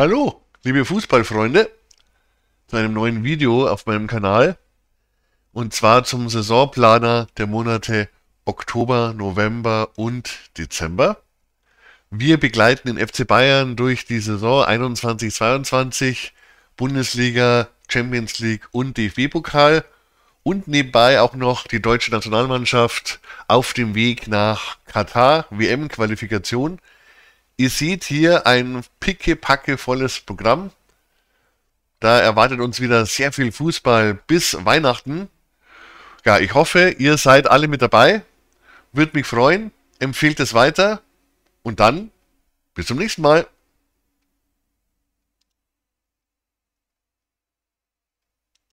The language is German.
Hallo, liebe Fußballfreunde, zu einem neuen Video auf meinem Kanal. Und zwar zum Saisonplaner der Monate Oktober, November und Dezember. Wir begleiten den FC Bayern durch die Saison 21-22, Bundesliga, Champions League und DFB-Pokal und nebenbei auch noch die deutsche Nationalmannschaft auf dem Weg nach Katar, WM-Qualifikation. Ihr seht hier ein pickepackevolles Programm. Da erwartet uns wieder sehr viel Fußball bis Weihnachten. Ja, ich hoffe, ihr seid alle mit dabei. Würde mich freuen. Empfehlt es weiter. Und dann bis zum nächsten Mal.